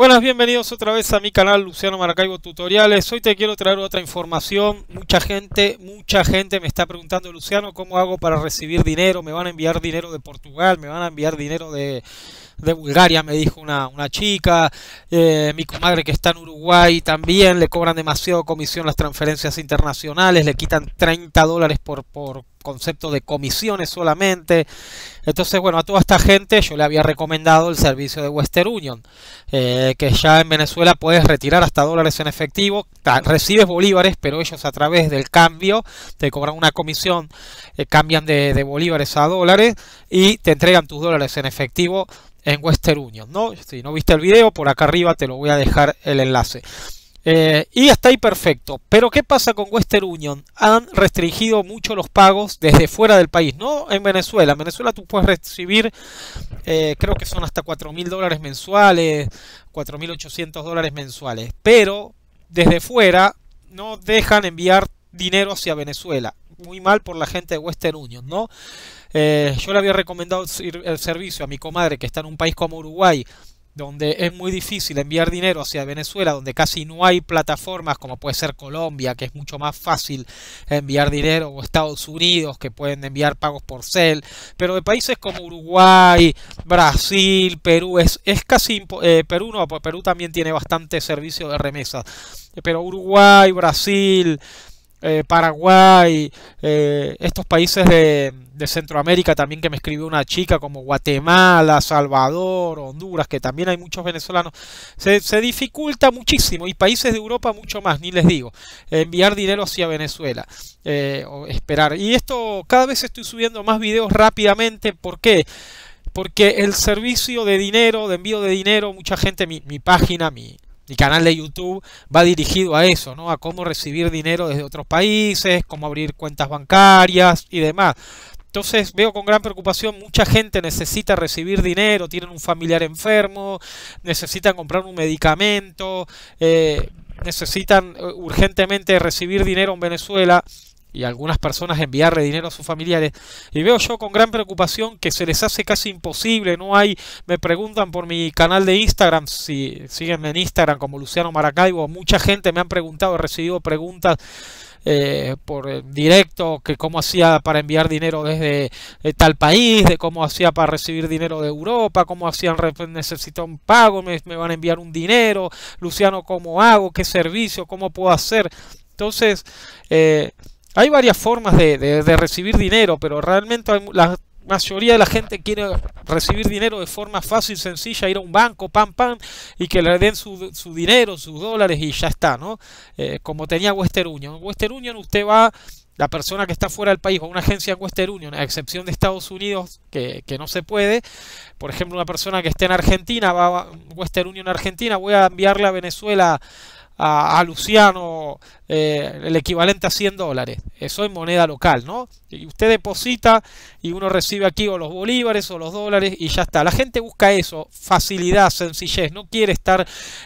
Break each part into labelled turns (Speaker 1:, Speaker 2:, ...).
Speaker 1: Buenas, bienvenidos otra vez a mi canal Luciano Maracaibo Tutoriales. Hoy te quiero traer otra información. Mucha gente, mucha gente me está preguntando, Luciano, ¿cómo hago para recibir dinero? ¿Me van a enviar dinero de Portugal? ¿Me van a enviar dinero de, de Bulgaria? Me dijo una, una chica. Eh, mi comadre que está en Uruguay también le cobran demasiado comisión las transferencias internacionales. Le quitan 30 dólares por, por concepto de comisiones solamente. Entonces, bueno, a toda esta gente yo le había recomendado el servicio de Western Union, eh, que ya en Venezuela puedes retirar hasta dólares en efectivo, recibes bolívares, pero ellos a través del cambio te cobran una comisión, eh, cambian de, bolívares a dólares y te entregan tus dólares en efectivo en Western Union, ¿no? Si no viste el video, por acá arriba te lo voy a dejar el enlace. Eh, y hasta ahí perfecto. Pero ¿qué pasa con Western Union? Han restringido mucho los pagos desde fuera del país, no en Venezuela. En Venezuela tú puedes recibir, eh, creo que son hasta 4.000 mil dólares mensuales, mil 4.800 dólares mensuales. Pero desde fuera no dejan enviar dinero hacia Venezuela. Muy mal por la gente de Western Union, ¿no? Eh, yo le había recomendado el servicio a mi comadre que está en un país como Uruguay donde es muy difícil enviar dinero hacia Venezuela, donde casi no hay plataformas como puede ser Colombia, que es mucho más fácil enviar dinero, o Estados Unidos, que pueden enviar pagos por cel, pero de países como Uruguay, Brasil, Perú, es, es casi eh, Perú no, pues Perú también tiene bastante servicio de remesa. pero Uruguay, Brasil, eh, Paraguay, eh, estos países de de Centroamérica también que me escribió una chica como Guatemala, Salvador, Honduras, que también hay muchos venezolanos. Se, dificulta muchísimo y países de Europa mucho más, ni les digo, enviar dinero hacia Venezuela eh, o esperar. Y esto cada vez estoy subiendo más videos rápidamente, ¿por qué? Porque el servicio de dinero, de envío de dinero, mucha gente, mi, mi página, mi, mi canal de YouTube va dirigido a eso, ¿no? A cómo recibir dinero desde otros países, cómo abrir cuentas bancarias y demás. Entonces veo con gran preocupación, mucha gente necesita recibir dinero, tienen un familiar enfermo, necesitan comprar un medicamento, eh, necesitan eh, urgentemente recibir dinero en Venezuela y algunas personas enviarle dinero a sus familiares. Y veo yo con gran preocupación que se les hace casi imposible, no hay, me preguntan por mi canal de Instagram, si síguenme en Instagram como Luciano Maracaibo, mucha gente me han preguntado, he recibido preguntas eh, por directo, que cómo hacía para enviar dinero desde eh, tal país, de cómo hacía para recibir dinero de Europa, cómo hacían, necesito un pago, me, van a enviar un dinero, Luciano, ¿cómo hago? ¿Qué servicio? ¿Cómo puedo hacer? Entonces, eh, hay varias formas de, recibir dinero, pero realmente la mayoría de la gente quiere recibir dinero de forma fácil, sencilla, ir a un banco, pam, pam, y que le den su, su dinero, sus dólares y ya está, ¿no? Eh, como tenía Western Union. Western Union usted va la persona que está fuera del país o una agencia Western Union, a excepción de Estados Unidos, que, que, no se puede, por ejemplo, una persona que esté en Argentina, va a Western Union Argentina, voy a enviarle a Venezuela a, Luciano eh, el equivalente a 100 dólares. Eso es moneda local, ¿no? Y usted deposita y uno recibe aquí o los bolívares o los dólares y ya está. La gente busca eso, facilidad, sencillez. No quiere estar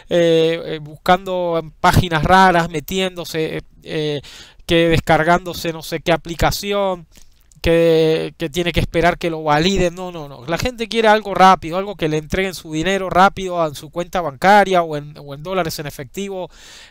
Speaker 1: eh, eh, buscando en páginas raras, metiéndose, que descargándose no sé qué aplicación que, tiene que esperar que lo validen. No, no, no. La gente quiere algo rápido, algo que le entreguen su dinero rápido en su cuenta bancaria o en, dólares en efectivo,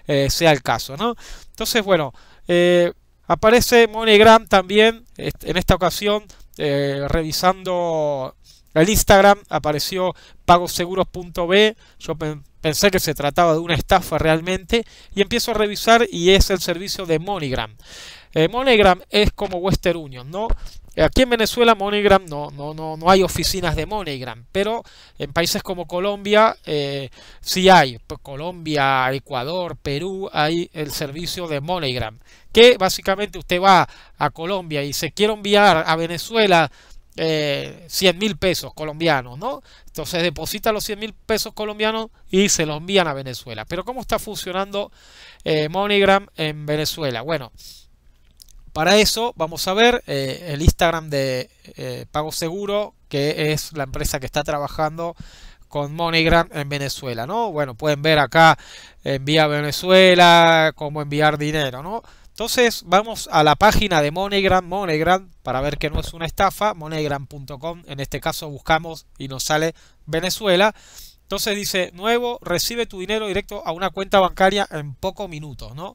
Speaker 1: eh, sea el caso, ¿no? Entonces, bueno, eh, aparece MoneyGram también en esta ocasión eh, revisando el Instagram apareció pagoseguros.b, yo pensé que se trataba de una estafa realmente y empiezo a revisar y es el servicio de MoneyGram. Eh, MoneyGram es como Western Union, ¿no? Aquí en Venezuela MoneyGram no, no, no, no hay oficinas de MoneyGram, pero en países como Colombia eh, sí hay. Pues Colombia, Ecuador, Perú hay el servicio de MoneyGram, que básicamente usted va a Colombia y se quiere enviar a Venezuela 100 eh, mil pesos colombianos, ¿no? Entonces deposita los 100 mil pesos colombianos y se los envían a Venezuela. Pero ¿cómo está funcionando eh, MoneyGram en Venezuela? Bueno, para eso vamos a ver eh, el Instagram de Pago Seguro, que es la empresa que está trabajando con MoneyGram en Venezuela, ¿no? Bueno, pueden ver acá envía a Venezuela, cómo enviar dinero, ¿no? Entonces vamos a la página de MoneyGram, MoneyGram, para ver que no es una estafa, moneygram.com, en este caso buscamos y nos sale Venezuela. Entonces dice, nuevo, recibe tu dinero directo a una cuenta bancaria en pocos minutos, ¿no?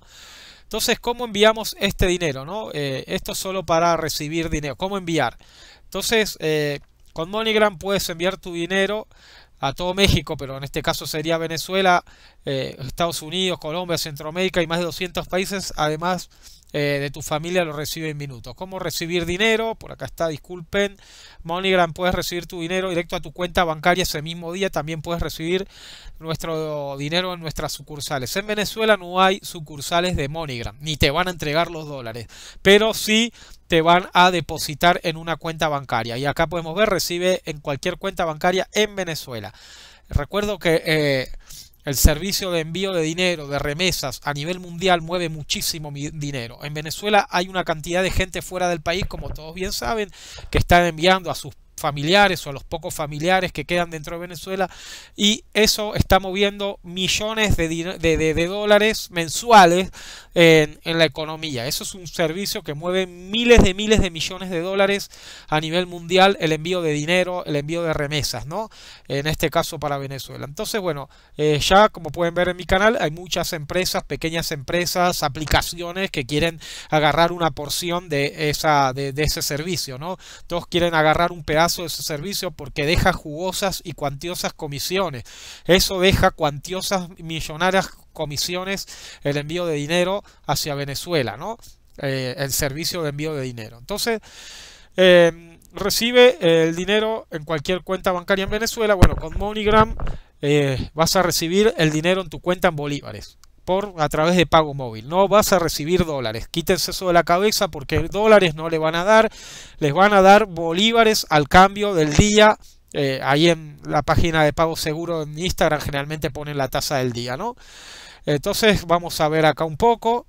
Speaker 1: Entonces, ¿cómo enviamos este dinero? ¿no? Eh, esto es solo para recibir dinero. ¿Cómo enviar? Entonces, eh, con MoneyGram puedes enviar tu dinero a todo México, pero en este caso sería Venezuela, eh, Estados Unidos, Colombia, Centroamérica y más de 200 países, además eh, de tu familia lo recibe en minutos. ¿Cómo recibir dinero? Por acá está, disculpen. MoneyGram, puedes recibir tu dinero directo a tu cuenta bancaria ese mismo día. También puedes recibir nuestro dinero en nuestras sucursales. En Venezuela no hay sucursales de MoneyGram, ni te van a entregar los dólares, pero sí te van a depositar en una cuenta bancaria. Y acá podemos ver, recibe en cualquier cuenta bancaria en Venezuela. Recuerdo que eh, el servicio de envío de dinero, de remesas a nivel mundial mueve muchísimo dinero. En Venezuela hay una cantidad de gente fuera del país, como todos bien saben, que están enviando a sus familiares o a los pocos familiares que quedan dentro de Venezuela y eso está moviendo millones de, dólares mensuales en, la economía. Eso es un servicio que mueve miles de miles de millones de dólares a nivel mundial, el envío de dinero, el envío de remesas, ¿no? En este caso para Venezuela. Entonces, bueno, eh, ya como pueden ver en mi canal, hay muchas empresas, pequeñas empresas, aplicaciones que quieren agarrar una porción de, esa, de ese servicio, ¿no? Todos quieren agarrar un pedazo de su servicio porque deja jugosas y cuantiosas comisiones. Eso deja cuantiosas millonarias comisiones el envío de dinero hacia Venezuela, ¿no? Eh, el servicio de envío de dinero. Entonces, eh, recibe eh, el dinero en cualquier cuenta bancaria en Venezuela. Bueno, con MoneyGram vas a recibir el dinero en tu cuenta en bolívares a través de pago móvil. No vas a recibir dólares. Quítense eso de la cabeza porque dólares no le van a dar. Les van a dar bolívares al cambio del día. Eh, ahí en la página de pago seguro en Instagram generalmente ponen la tasa del día, ¿no? Entonces vamos a ver acá un poco.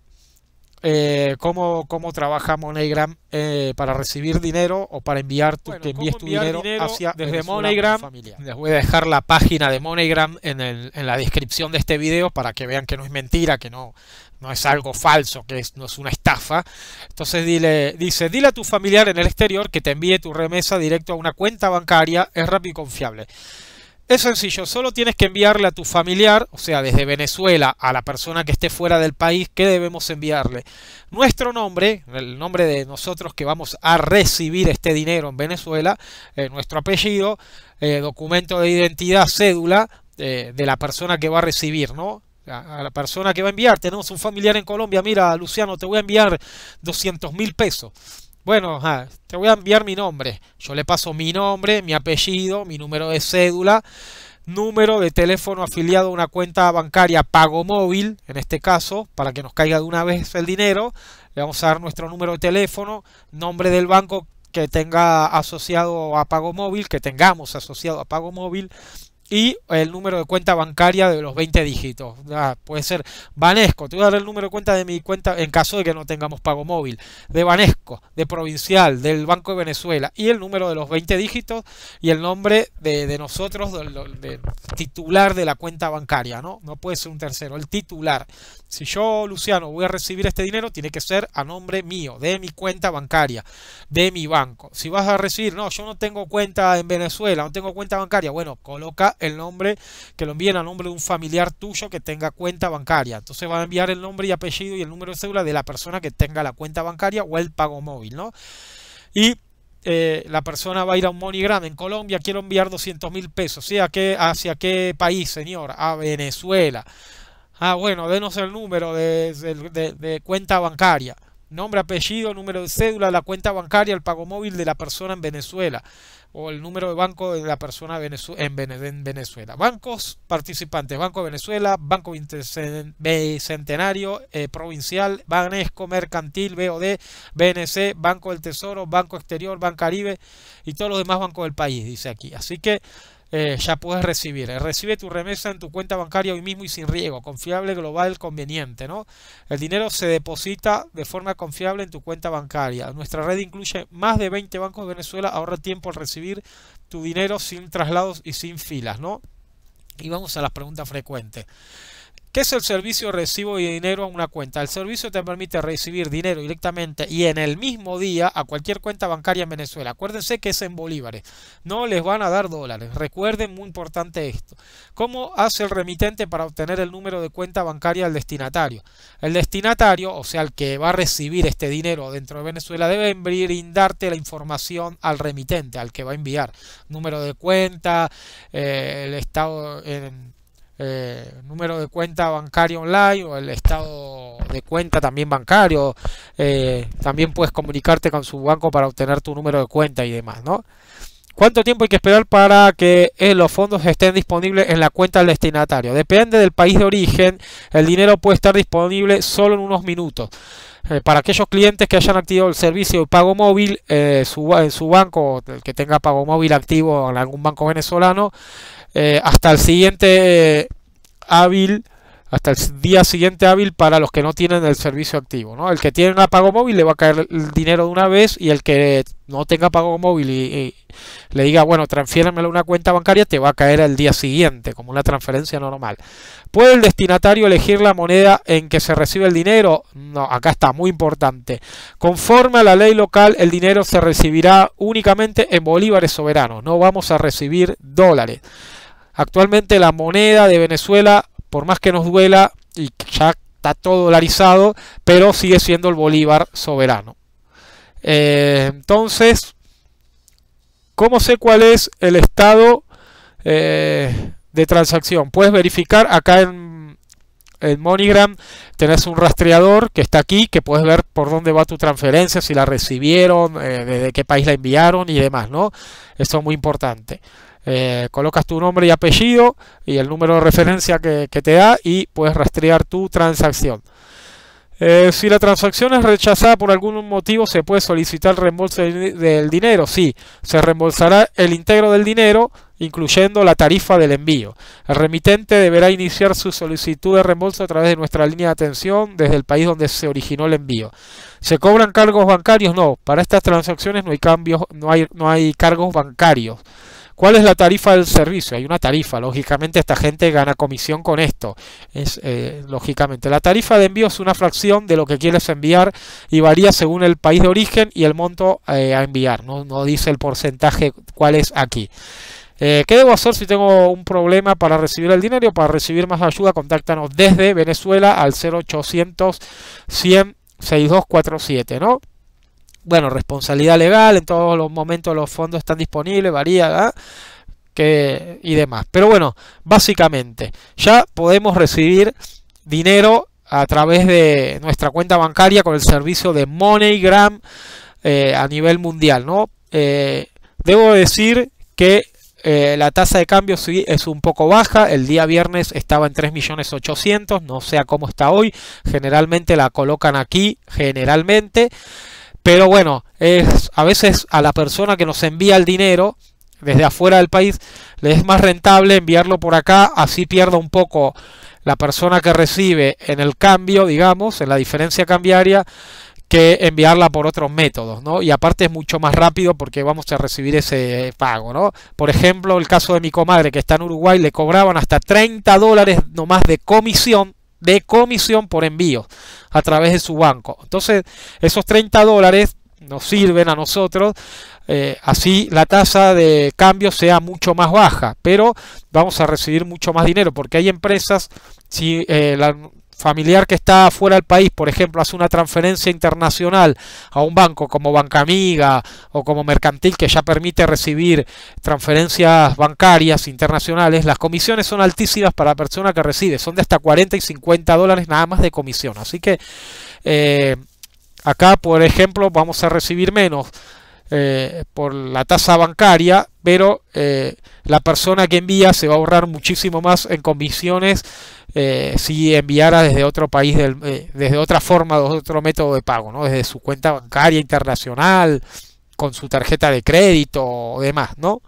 Speaker 1: Eh, cómo, trabaja MoneyGram eh, para recibir dinero o para enviar tu, dinero, desde MoneyGram. Les voy a dejar la página de MoneyGram en, el, en, la descripción de este video para que vean que no es mentira, que no, no es algo falso, que no es una estafa. Entonces dile, dice, dile a tu familiar en el exterior que te envíe tu remesa directo a una cuenta bancaria, es rápido y confiable. Es sencillo, solo tienes que enviarle a tu familiar, o sea, desde Venezuela a la persona que esté fuera del país, ¿qué debemos enviarle? Nuestro nombre, el nombre de nosotros que vamos a recibir este dinero en Venezuela, eh, nuestro apellido, eh, documento de identidad, cédula eh, de la persona que va a recibir, ¿no? A, a la persona que va a enviar, tenemos un familiar en Colombia, mira, Luciano, te voy a enviar 200 mil pesos bueno, te voy a enviar mi nombre. Yo le paso mi nombre, mi apellido, mi número de cédula, número de teléfono afiliado a una cuenta bancaria pago móvil, en este caso, para que nos caiga de una vez el dinero. Le vamos a dar nuestro número de teléfono, nombre del banco que tenga asociado a pago móvil, que tengamos asociado a pago móvil, y el número de cuenta bancaria de los 20 dígitos. Ah, puede ser Banesco, te voy a dar el número de cuenta de mi cuenta en caso de que no tengamos pago móvil, de Banesco, de Provincial, del Banco de Venezuela, y el número de los 20 dígitos y el nombre de, nosotros, del titular de la cuenta bancaria, ¿no? No puede ser un tercero, el titular. Si yo, Luciano, voy a recibir este dinero, tiene que ser a nombre mío, de mi cuenta bancaria, de mi banco. Si vas a recibir, no, yo no tengo cuenta en Venezuela, no tengo cuenta bancaria, bueno, coloca el nombre, que lo envíen a nombre de un familiar tuyo que tenga cuenta bancaria. Entonces va a enviar el nombre y apellido y el número de cédula de la persona que tenga la cuenta bancaria o el pago móvil, ¿no? Y eh, la persona va a ir a un MoneyGram en Colombia, quiero enviar 200 mil pesos. ¿Sí? ¿A ¿Hacia qué país, señor? A Venezuela. Ah, bueno, denos el número de, de cuenta bancaria nombre, apellido, número de cédula, la cuenta bancaria, el pago móvil de la persona en Venezuela o el número de banco de la persona en Venezuela. Bancos participantes, Banco de Venezuela, Banco Bicentenario, eh, Provincial, Banesco, Mercantil, BOD, BNC, Banco del Tesoro, Banco Exterior, Caribe y todos los demás bancos del país, dice aquí. Así que eh, ya puedes recibir. Eh, recibe tu remesa en tu cuenta bancaria hoy mismo y sin riego. Confiable, global, conveniente. ¿no? El dinero se deposita de forma confiable en tu cuenta bancaria. Nuestra red incluye más de 20 bancos de Venezuela. Ahorra tiempo al recibir tu dinero sin traslados y sin filas. ¿no? Y vamos a las preguntas frecuentes. ¿Qué es el servicio recibo de dinero a una cuenta? El servicio te permite recibir dinero directamente y en el mismo día a cualquier cuenta bancaria en Venezuela. Acuérdense que es en bolívares. No les van a dar dólares. Recuerden muy importante esto. ¿Cómo hace el remitente para obtener el número de cuenta bancaria del destinatario? El destinatario, o sea, el que va a recibir este dinero dentro de Venezuela, debe brindarte la información al remitente, al que va a enviar. Número de cuenta, eh, el estado... en eh, número de cuenta bancario online o el estado de cuenta también bancario. Eh, también puedes comunicarte con su banco para obtener tu número de cuenta y demás, ¿no? ¿Cuánto tiempo hay que esperar para que eh, los fondos estén disponibles en la cuenta del destinatario? Depende del país de origen, el dinero puede estar disponible solo en unos minutos. para aquellos clientes que hayan activado el servicio de pago móvil, en su banco, el que tenga pago móvil activo en algún banco venezolano, eh, hasta el siguiente hábil, hasta el día siguiente hábil para los que no tienen el servicio activo. ¿no? El que tiene un pago móvil le va a caer el dinero de una vez y el que no tenga apago móvil y, le diga, bueno, transfiérmelo a una cuenta bancaria, te va a caer el día siguiente, como una transferencia normal. ¿Puede el destinatario elegir la moneda en que se recibe el dinero? No, acá está, muy importante. Conforme a la ley local, el dinero se recibirá únicamente en bolívares soberanos, no vamos a recibir dólares. Actualmente la moneda de Venezuela, por más que nos duela, y ya está todo dolarizado, pero sigue siendo el Bolívar soberano. Eh, entonces, ¿cómo sé cuál es el estado eh, de transacción? Puedes verificar acá en, Monigram. MoneyGram, tenés un rastreador que está aquí, que puedes ver por dónde va tu transferencia, si la recibieron, de eh, desde qué país la enviaron y demás, ¿no? Eso es muy importante. Eh, colocas tu nombre y apellido y el número de referencia que, te da y puedes rastrear tu transacción. Eh, si la transacción es rechazada por algún motivo, se puede solicitar reembolso del dinero. Sí, se reembolsará el íntegro del dinero, incluyendo la tarifa del envío. El remitente deberá iniciar su solicitud de reembolso a través de nuestra línea de atención desde el país donde se originó el envío. ¿Se cobran cargos bancarios? No, para estas transacciones no hay cambios, no hay, no hay cargos bancarios. ¿Cuál es la tarifa del servicio? Hay una tarifa, lógicamente esta gente gana comisión con esto. Eh, lógicamente, la tarifa de envío es una fracción de lo que quieres enviar y varía según el país de origen y el monto eh, a enviar. ¿no? dice el porcentaje cuál es aquí. Eh, ¿Qué debo hacer si tengo un problema para recibir el dinero? Para recibir más ayuda, contáctanos desde Venezuela al 0800 100 6247, ¿no? bueno, responsabilidad legal, en todos los momentos los fondos están disponibles, varía ¿ah? que, y demás. Pero bueno, básicamente ya podemos recibir dinero a través de nuestra cuenta bancaria con el servicio de MoneyGram eh, a nivel mundial, ¿no? Eh, debo decir que eh, la tasa de cambio es un poco baja. El día viernes estaba en 3.800.000. No sé cómo está hoy. Generalmente la colocan aquí. Generalmente. Pero bueno, es, a veces a la persona que nos envía el dinero desde afuera del país le es más rentable enviarlo por acá, así pierda un poco la persona que recibe en el cambio, digamos, en la diferencia cambiaria, que enviarla por otros métodos, ¿no? Y aparte es mucho más rápido porque vamos a recibir ese pago, ¿no? Por ejemplo, el caso de mi comadre que está en Uruguay, le cobraban hasta 30 dólares nomás de comisión de comisión por envío a través de su banco. Entonces, esos 30 dólares nos sirven a nosotros, eh, así la tasa de cambio sea mucho más baja, pero vamos a recibir mucho más dinero, porque hay empresas, si eh, la, familiar que está fuera del país, por ejemplo, hace una transferencia internacional a un banco como Banca Amiga o como Mercantil, que ya permite recibir transferencias bancarias internacionales, las comisiones son altísimas para la persona que recibe, son de hasta 40 y 50 dólares nada más de comisión. Así que eh, acá, por ejemplo, vamos a recibir menos. Eh, por la tasa bancaria, pero eh, la persona que envía se va a ahorrar muchísimo más en comisiones eh, si enviara desde otro país, desde otra forma, desde otro método de pago, ¿no? desde su cuenta bancaria internacional, con su tarjeta de crédito o demás, ¿no?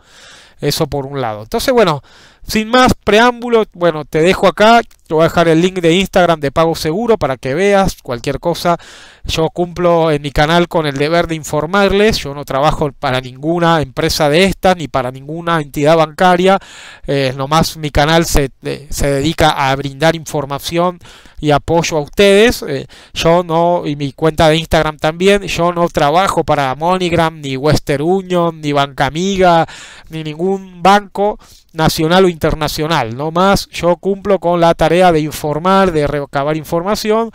Speaker 1: Eso por un lado. Entonces, bueno, sin más preámbulos, bueno, te dejo acá, voy a dejar el link de Instagram de Pago Seguro para que veas cualquier cosa. Yo cumplo en mi canal con el deber de informarles. Yo no trabajo para ninguna empresa de esta, ni para ninguna entidad bancaria. Eh, nomás mi canal se, dedica a brindar información y apoyo a ustedes. Eh, yo no, y mi cuenta de Instagram también, yo no trabajo para MoneyGram, ni Western Union, ni Banca Amiga, ni ningún banco nacional o internacional. No más, yo cumplo con la tarea de informar, de recabar información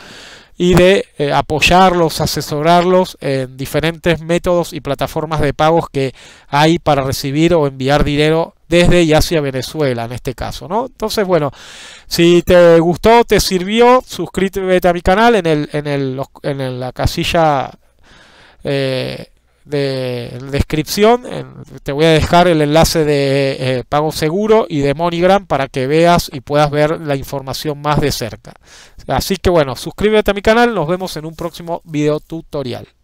Speaker 1: y de eh, apoyarlos, asesorarlos en diferentes métodos y plataformas de pagos que hay para recibir o enviar dinero desde y hacia Venezuela en este caso, ¿no? Entonces, bueno, si te gustó, te sirvió, suscríbete a mi canal en, la casilla... Eh, de descripción. Te voy a dejar el enlace de eh, Pago Seguro y de MoneyGram para que veas y puedas ver la información más de cerca. Así que bueno, suscríbete a mi canal, nos vemos en un próximo video tutorial.